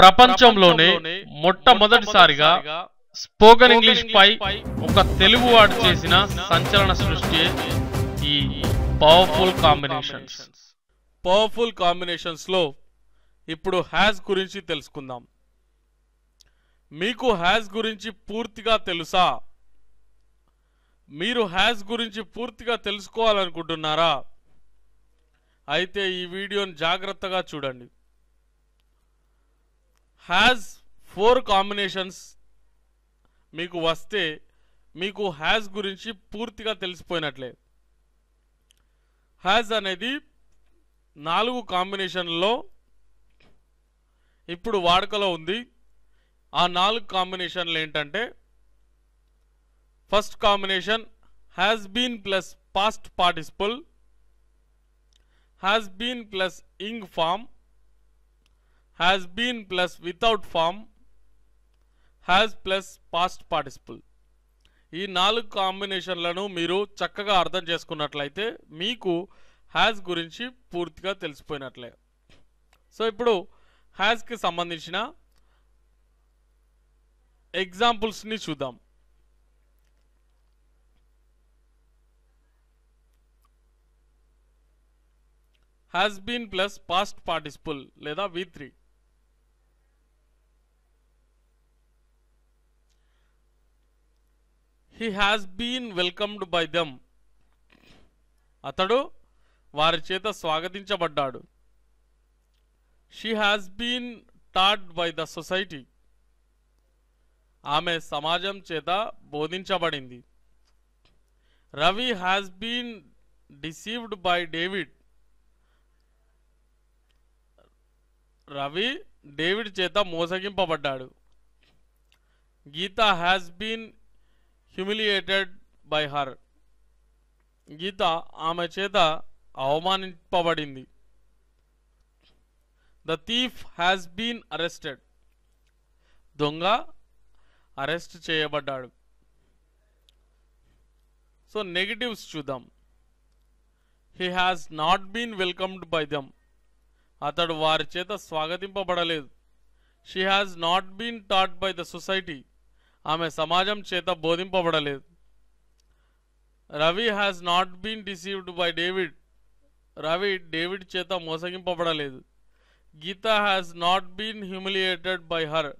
ప్రపంచంలోనే మొట్టమొదటిసారిగా spoken English పై ఒక తెలుగువాడు చేసిన సంచలన సృష్టి ఈ పవర్ఫుల్ కాంబినేషన్స్ పవర్ఫుల్ కాంబినేషన్స్లో ఇప్పుడు హ్యాజ్ గురించి తెలుసుకుందాం మీకు హ్యాజ్ గురించి పూర్తిగా తెలుసా మీరు హ్యాజ్ గురించి పూర్తిగా తెలుసుకోవాలనుకుంటున్నారా అయితే ఈ వీడియోని జాగ్రత్తగా చూడండి హ్యాజ్ ఫోర్ కాంబినేషన్స్ మీకు వస్తే మీకు హ్యాజ్ గురించి పూర్తిగా తెలిసిపోయినట్లే హ్యాజ్ అనేది నాలుగు కాంబినేషన్లో ఇప్పుడు వాడుకలో ఉంది ఆ నాలుగు కాంబినేషన్లు ఏంటంటే first combination has been plus past participle has been plus ing form has been plus without form has plus past participle ఈ నాలుగు కాంబినేషన్లను మీరు చక్కగా అర్థం చేసుకున్నట్లయితే మీకు హ్యాస్ గురించి పూర్తిగా తెలిసిపోయినట్లే సో ఇప్పుడు హ్యాస్కి సంబంధించిన ఎగ్జాంపుల్స్ని చూద్దాం has been plus past participle లేదా V three he has been welcomed by them అతడు వారి చేత స్వాగతించబడ్డాడు she has been taught by the society ఆమె సమాజం చేత బోధించబడింది Ravi has been deceived by David Ravi David చేత మోసగింపబడ్డాడు Geeta has been humiliated by her Geeta ఆమె చేత అవమానింపబడింది the thief has been arrested దొంగ అరెస్ట్ చేయబడ్డాడు సో నెగిటివ్స్ చూద్దాం he has not been welcomed by them అతడు వారి చేత స్వాగతింపబడలేదు she has not been taught by the society ఆమె సమాజం చేత బోధింపబడలేదు Ravi has not been deceived by David Ravi David చేత మోసగింపబడలేదు Geeta has not been humiliated by her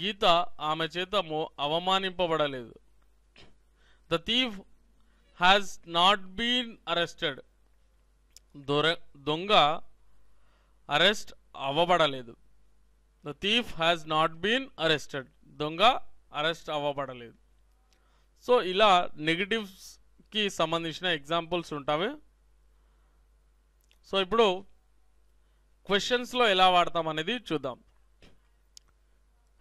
Geeta ఆమె చేత మో అవమానింపబడలేదు the thief has not been arrested దొర దొంగ అరెస్ట్ అవ్వబడలేదు the thief has not been arrested దొంగ అరెస్ట్ అవ్వబడలేదు సో ఇలా నెగిటివ్స్కి సంబంధించిన ఎగ్జాంపుల్స్ ఉంటాయి సో ఇప్పుడు క్వశ్చన్స్లో ఎలా వాడతాం అనేది చూద్దాం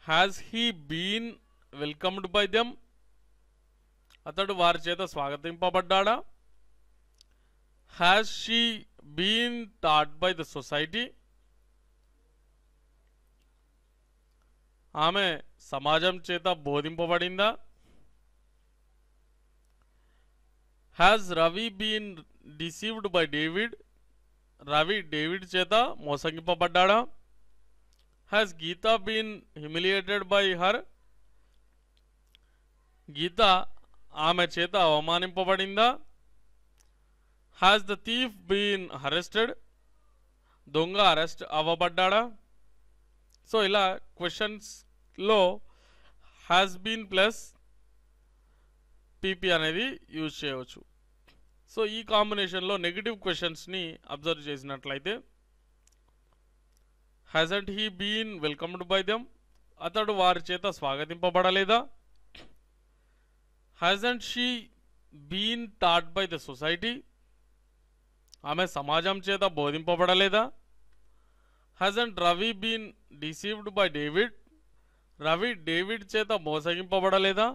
has he been welcomed by them అతడు వారి చేత స్వాగతింపబడ్డా has she been taught by the society ఆమె సమాజం చేత బోధింపబడిందా has Ravi been deceived by David Ravi David చేత మోసగింపబడ్డా has Geeta been humiliated by her Geeta ఆమె చేత అవమానింపబడిందా has the thief been arrested దొంగ అరెస్ట్ అవ్వబడ్డాడా సో ఇలా క్వశ్చన్స్లో హ్యాస్ బీన్ ప్లస్ పీపీ అనేది యూజ్ చేయవచ్చు సో ఈ కాంబినేషన్లో నెగిటివ్ క్వశ్చన్స్ని అబ్జర్వ్ చేసినట్లయితే hasn't he been welcomed by them అతడు వారి చేత స్వాగతింపబడలేదా hasn't she been taught by the society ఆమె సమాజం చేత బోధింపబడలేదా hasn't Ravi been deceived by David Ravi David చేత మోసగింపబడలేదా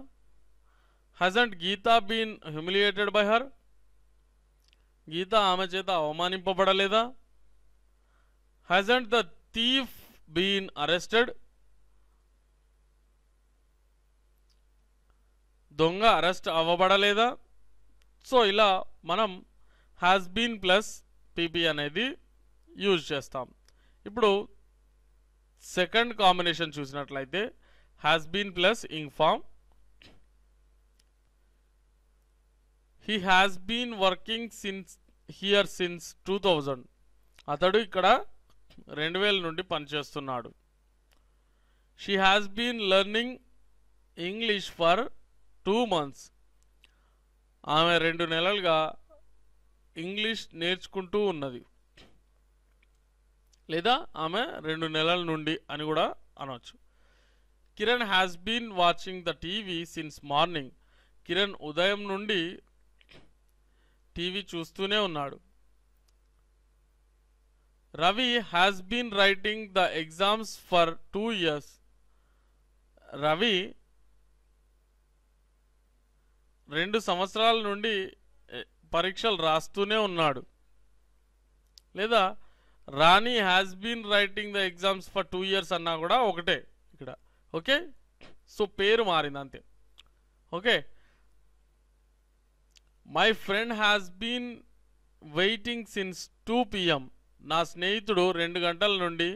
hasn't Geeta been humiliated by her Geeta ఆమె చేత అవమానింపబడలేదా hasn't the thief been arrested దొంగ అరెస్ట్ అవ్వబడలేదా సో ఇలా మనం హ్యాస్ బీన్ ప్లస్ పీపీ అనేది యూజ్ చేస్తాం ఇప్పుడు సెకండ్ కాంబినేషన్ చూసినట్లయితే has been plus ing form he has been working since here since two thousand అతడు ఇక్కడ రెండు వేల నుండి పనిచేస్తున్నాడు she has been learning English for two months ఆమె రెండు నెలలుగా ఇంగ్లీష్ నేర్చుకుంటూ ఉన్నది లేదా ఆమె రెండు నెలల నుండి అని కూడా అనవచ్చు Kiran has been watching the TV since morning Kiran ఉదయం నుండి టీవీ చూస్తూనే ఉన్నాడు Ravi has been writing the exams for two years Ravi రెండు సంవత్సరాల నుండి పరీక్షలు రాస్తూనే ఉన్నాడు లేదా Rani has been writing the exams for two years అన్నా కూడా ఒకటే ఇక్కడ ఓకే సో పేరు మారింది అంతే okay my friend has been waiting since two PM నా స్నేహితుడు రెండు గంటల నుండి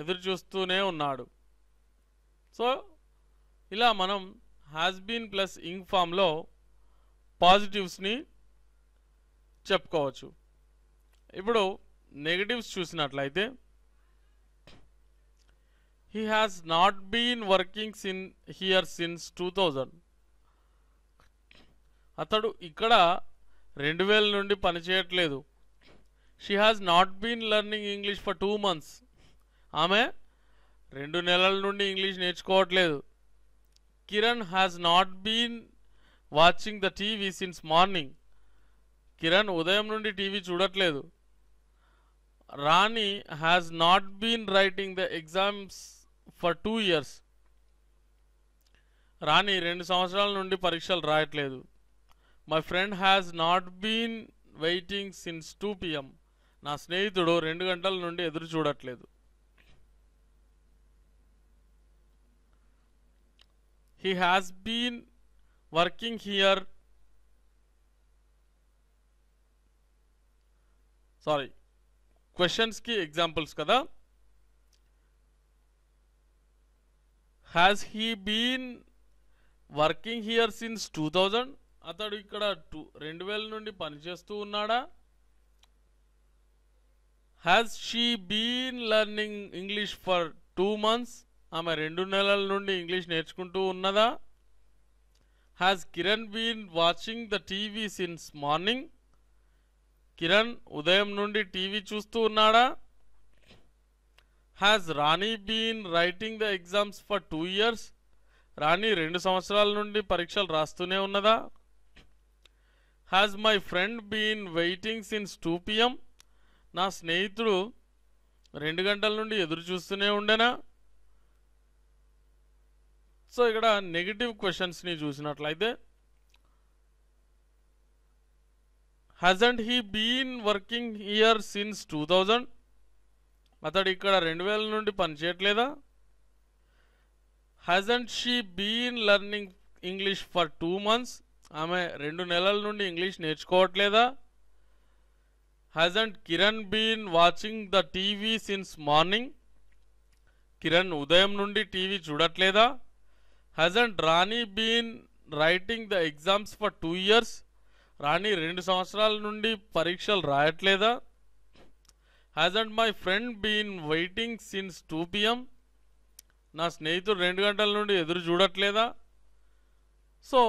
ఎదురు చూస్తూనే ఉన్నాడు సో ఇలా మనం హ్యాస్ బీన్ ప్లస్ ఇంగ్ ఫామ్లో పాజిటివ్స్ని చెప్పుకోవచ్చు ఇప్పుడు నెగటివ్స్ చూసినట్లయితే he has not been working sin here since two thousand అతడు ఇక్కడ రెండు వేల నుండి పనిచేయట్లేదు she has not been learning English for two months ఆమె రెండు నెలల నుండి ఇంగ్లీష్ నేర్చుకోవట్లేదు Kiran has not been watching the TV since morning Kiran ఉదయం నుండి టీవీ చూడట్లేదు Rani has not been writing the exams for two years. రాణి రెండు సంవత్సరాల నుండి పరీక్షలు రాయట్లేదు my friend has not been waiting since two PM నా స్నేహితుడు రెండు గంటల నుండి ఎదురు చూడట్లేదు he has been working here sorry క్వశ్చన్స్కి ఎగ్జాంపుల్స్ కదా has he been working here since two thousand అతడు ఇక్కడ టూ రెండు వేల నుండి పనిచేస్తూ ఉన్నాడా has she been learning English for two months ఆమె రెండు నెలల నుండి ఇంగ్లీష్ నేర్చుకుంటూ ఉన్నదా has Kiran been watching the TV since morning Kiran ఉదయం నుండి టీవీ చూస్తూ ఉన్నాడా has Rani been writing the exams for two years Rani రెండు సంవత్సరాల నుండి పరీక్షలు రాస్తూనే ఉన్నదా has my friend been waiting since two PM నా స్నేహితుడు రెండు గంటల నుండి ఎదురు చూస్తూనే ఉండేనా సో ఇక్కడ నెగిటివ్ క్వశ్చన్స్ని చూసినట్లయితే hasn't he been working here since two thousand అతడు ఇక్కడ రెండు వేల నుండి పనిచేయట్లేదా hasn't she been learning English for two months ఆమె రెండు నెలల నుండి ఇంగ్లీష్ నేర్చుకోవట్లేదా hasn't Kiran been watching the TV since morning Kiran ఉదయం నుండి టీవీ చూడట్లేదా hasn't Rani been writing the exams for two years Rani రెండు సంవత్సరాల నుండి పరీక్షలు రాయట్లేదా has and my friend been waiting since two PM నా స్నేహితుడు రెండు గంటల నుండి ఎదురు చూడట్లేదా సో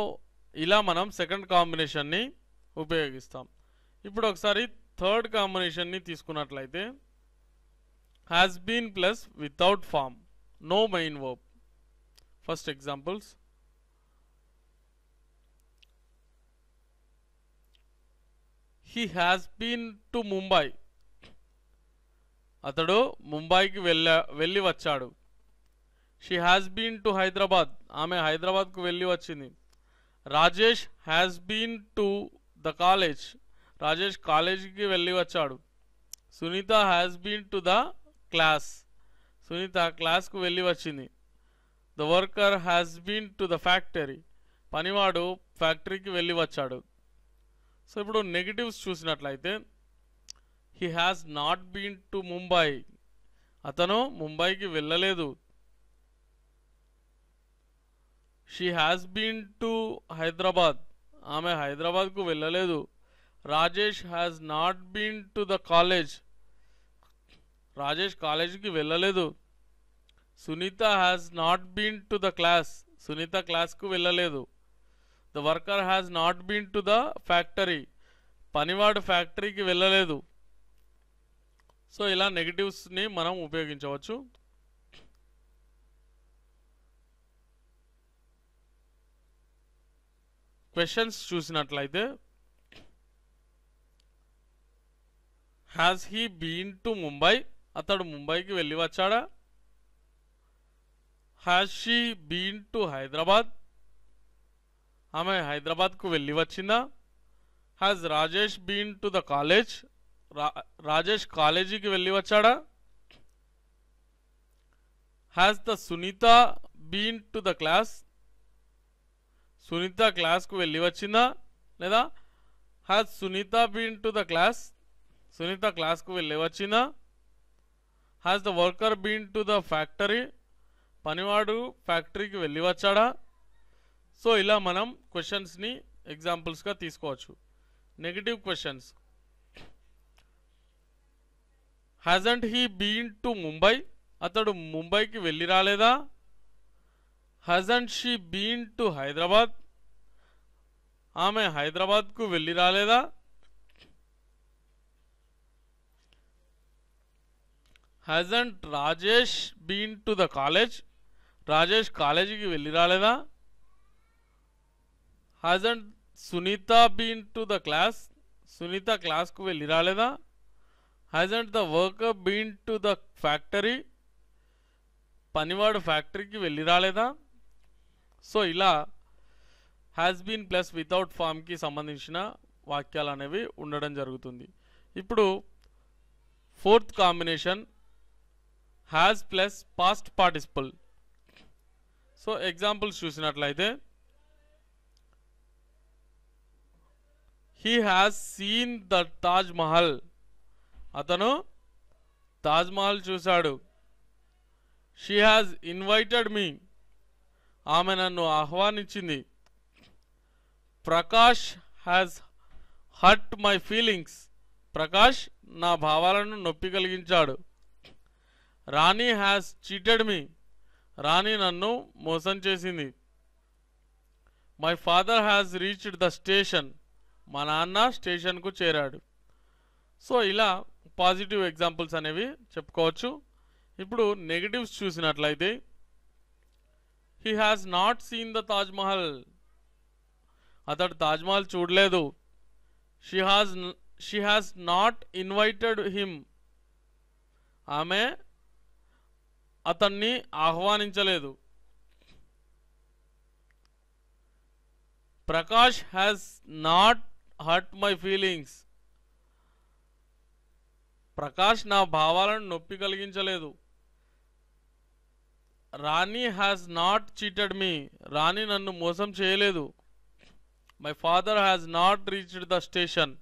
ఇలా మనం సెకండ్ కాంబినేషన్ని ఉపయోగిస్తాం ఇప్పుడు ఒకసారి థర్డ్ కాంబినేషన్ని తీసుకున్నట్లయితే has been plus without form no main verb first examples he has been to Mumbai అతడు ముంబైకి వెళ్ళ వెళ్ళి వచ్చాడు she has been to Hyderabad ఆమె హైదరాబాద్కు వెళ్ళి వచ్చింది Rajesh has been to the college Rajesh కాలేజీకి వెళ్ళి వచ్చాడు Sunita has been to the class Sunita క్లాస్కు వెళ్ళి వచ్చింది the worker has been to the factory పనివాడు ఫ్యాక్టరీకి వెళ్ళి వచ్చాడు సో ఇప్పుడు నెగిటివ్స్ చూసినట్లయితే he has not been to Mumbai అతను ముంబైకి వెళ్ళలేదు she has been to Hyderabad ఆమె హైదరాబాద్కు వెళ్ళలేదు Rajesh has not been to the college Rajesh కాలేజీకి వెళ్ళలేదు Sunita has not been to the class Sunita క్లాస్కు వెళ్ళలేదు the worker has not been to the factory పనివాడు ఫ్యాక్టరీకి వెళ్ళలేదు సో ఇలా ని మనం ఉపయోగించవచ్చు క్వశ్చన్స్ చూసినట్లయితే has he been to Mumbai అతడు ముంబైకి వెళ్ళి వచ్చాడా has she been to Hyderabad ఆమె హైదరాబాద్కు వెళ్ళి వచ్చిందా has Rajesh been to the college Rajesh కాలేజీకి వెళ్ళి వచ్చాడా has the Sunita been to the class Sunita క్లాస్కు వెళ్ళి వచ్చిందా లేదా has Sunita been to the class Sunita క్లాస్కు వెళ్ళి వచ్చిందా has the worker been to the factory పనివాడు ఫ్యాక్టరీకి వెళ్ళి వచ్చాడా సో ఇలా మనం క్వశ్చన్స్ని ఎగ్జాంపుల్స్గా తీసుకోవచ్చు negative questions hasn't he been to Mumbai అతడు ముంబైకి వెళ్ళి రాలేదా hasn't she been to Hyderabad ఆమె హైదరాబాద్కు వెళ్ళి రాలేదా hasn't Rajesh been to the college Rajesh కాలేజీకి వెళ్ళి రాలేదా hasn't Sunita been to the class Sunita క్లాస్కు వెళ్ళి రాలేదా hasn't the worker been to the factory పనివాడు ఫ్యాక్టరీకి వెళ్ళి రాలేదా సో ఇలా హ్యాస్ బీన్ ప్లస్ వితౌట్ ఫామ్కి సంబంధించిన వాక్యాలు అనేవి ఉండడం జరుగుతుంది ఇప్పుడు fourth combination has plus past participle so examples చూసినట్లయితే he has seen the Taj Mahal అతను తాజ్ మహల్ చూశాడు షీ హ్యాస్ ఇన్వైటెడ్ మీ ఆమె నన్ను ఆహ్వానించింది Prakash has hurt my feelings Prakash నా భావాలను నొప్పి కలిగించాడు రాణి హ్యాస్ చీటెడ్ మీ రాణి నన్ను మోసం చేసింది my father has reached the station మా నాన్న స్టేషన్కు చేరాడు సో ఇలా పాజిటివ్ ఎగ్జాంపుల్స్ అనేవి చెప్పుకోవచ్చు ఇప్పుడు నెగిటివ్స్ చూసినట్లయితే he has not seen the Taj Mahal అతడు తాజ్మహల్ చూడలేదు she has she has not invited him ఆమె అతన్ని ఆహ్వానించలేదు Prakash has not hurt my feelings Prakash నా భావాలను నొప్పి కలిగించలేదు రాణి హ్యాస్ నాట్ చీటెడ్ మీ రాణి నన్ను మోసం చేయలేదు my father has not reached the station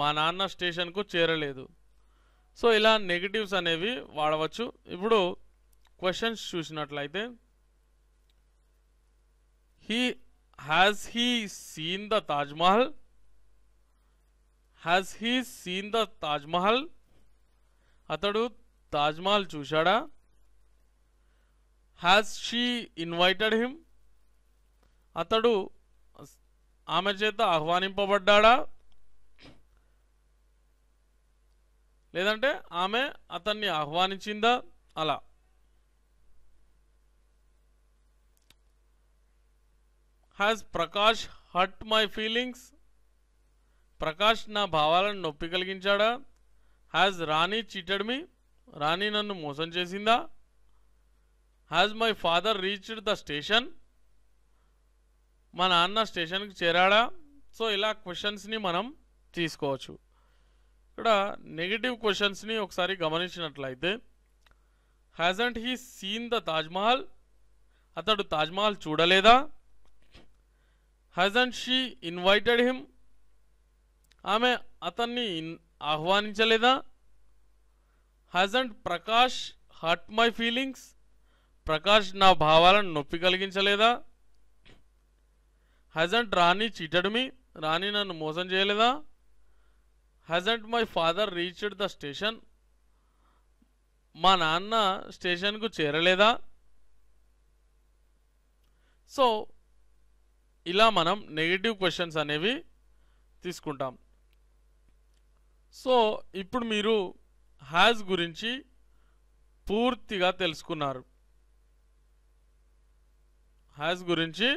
మా నాన్న స్టేషన్కు చేరలేదు సో ఇలా నెగిటివ్స్ అనేవి వాడవచ్చు ఇప్పుడు క్వశ్చన్స్ చూసినట్లయితే he has he seen the Taj Mahal has he seen the Taj Mahal అతడు Taj Mahal చూశాడా has she invited him అతడు ఆమె చేత ఆహ్వానింపబడ్డా లేదంటే ఆమె అతన్ని ఆహ్వానించిందా అలా has Prakash hot my feelings Prakash నా భావాలను నొప్పి కలిగించాడా హ్యాజ్ రాణి చీటెడ్ మీ రాణి నన్ను మోసం చేసిందా has my father reached the station మా నాన్న స్టేషన్కి చేరాడా సో ఇలా క్వశ్చన్స్ని మనం తీసుకోవచ్చు ఇక్కడ నెగిటివ్ క్వశ్చన్స్ని ఒకసారి గమనించినట్లయితే hasn't he seen the Taj Mahal అతడు తాజ్మహల్ చూడలేదా హ్యాజంట్ షీ ఇన్వైటెడ్ హిమ్ ఆమె అతన్ని ఆహ్వానించలేదా hasn't Prakash hurt my feelings Prakash నా భావాలను నొప్పి కలిగించలేదా హజంట్ రాణి చీటడ్ రాణి నన్ను మోసం చేయలేదా hasn't my father reached the station మా నాన్న స్టేషన్కు చేరలేదా సో ఇలా మనం నెగిటివ్ క్వశ్చన్స్ అనేవి తీసుకుంటాం సో ఇప్పుడు మీరు హ్యాజ్ గురించి పూర్తిగా తెలుసుకున్నారు హ్యాజ్ గురించి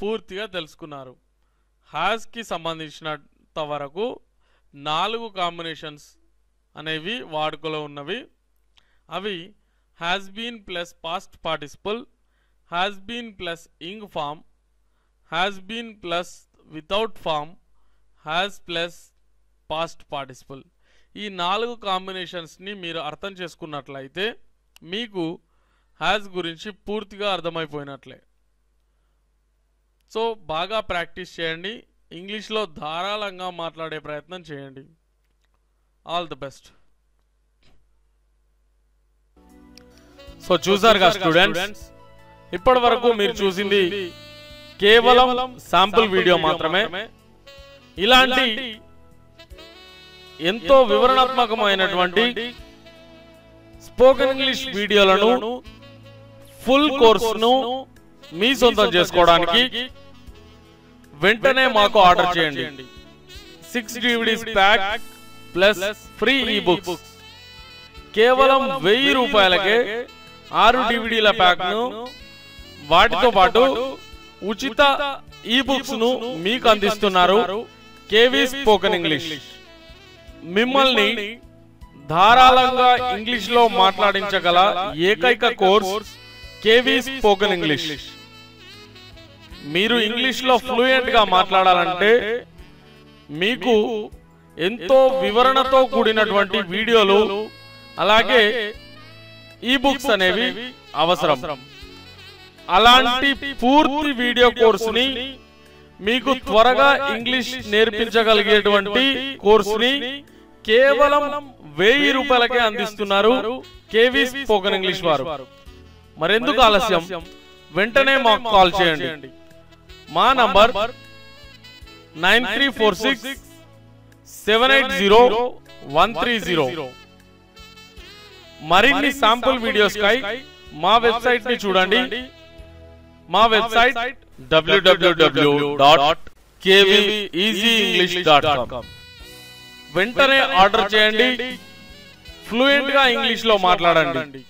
పూర్తిగా తెలుసుకున్నారు హ్యాజ్కి సంబంధించినంత వరకు నాలుగు కాంబినేషన్స్ అనేవి వాడుకలో ఉన్నవి అవి has been plus past participle has been plus ing form has been plus without form has plus past participle ఈ నాలుగు కాంబినేషన్స్ని మీరు అర్థం చేసుకున్నట్లయితే మీకు హ్యాజ్ గురించి పూర్తిగా అర్థమైపోయినట్లే సో బాగా ప్రాక్టీస్ చేయండి ఇంగ్లీష్లో ధారాళంగా మాట్లాడే ప్రయత్నం చేయండి ఆల్ ది బెస్ట్ సో చూసారు కదా స్టూడెంట్స్ ఇప్పటి వరకు మీరు చూసింది కేవలం శాంపుల్ వీడియో మాత్రమే ఇలాంటి ఎంతో వివరణాత్మకమైనటువంటి స్పోకెన్ ఇంగ్లీష్ వీడియోలను ఫుల్ కోర్సును మీ సొంతం చేసుకోవడానికి వెంటనే మాకు ఆర్డర్ చేయండి six DVDs pack plus free e-book కేవలం వెయ్యి రూపాయలకే ఆరు డివిడీల ప్యాక్ను వాటితో పాటు ఉచిత ఈ బుక్స్ ను మీకు అందిస్తున్నారు కేవీ స్పోకెన్ ఇంగ్లీష్ మిమ్మల్ని ధారాళంగా ఇంగ్లీష్ లో మాట్లాడించగల ఏకైక కోర్స్ కేవీ స్పోకెన్ ఇంగ్లీష్ మీరు ఇంగ్లీష్ లో ఫ్లూయెంట్ గా మాట్లాడాలంటే మీకు ఎంతో వివరణతో కూడినటువంటి వీడియోలు అలాగే ఈ బుక్స్ అనేవి అవసరం అలాంటి పూర్తి వీడియో ని మీకు త్వరగా ఇంగ్లీష్ నేర్పించగలిగేటువంటి కోర్సుని కేవలం వెయ్యి రూపాయలకే అందిస్తున్నారు కేవీ స్పోకన్ ఇంగ్లీష్ వారు మరెందుకు ఆలస్యం వెంటనే మాకు కాల్ చేయండి మా number nine three four six seven eight zero one three zero మరిన్ని శాంపుల్ వీడియోస్ కై మా వెబ్సైట్ ని చూడండి మా website W W W dot KV easy English dot com వెంటనే ఆర్డర్ చేయండి ఫ్లూయెంట్ గా ఇంగ్లీష్ లో మాట్లాడండి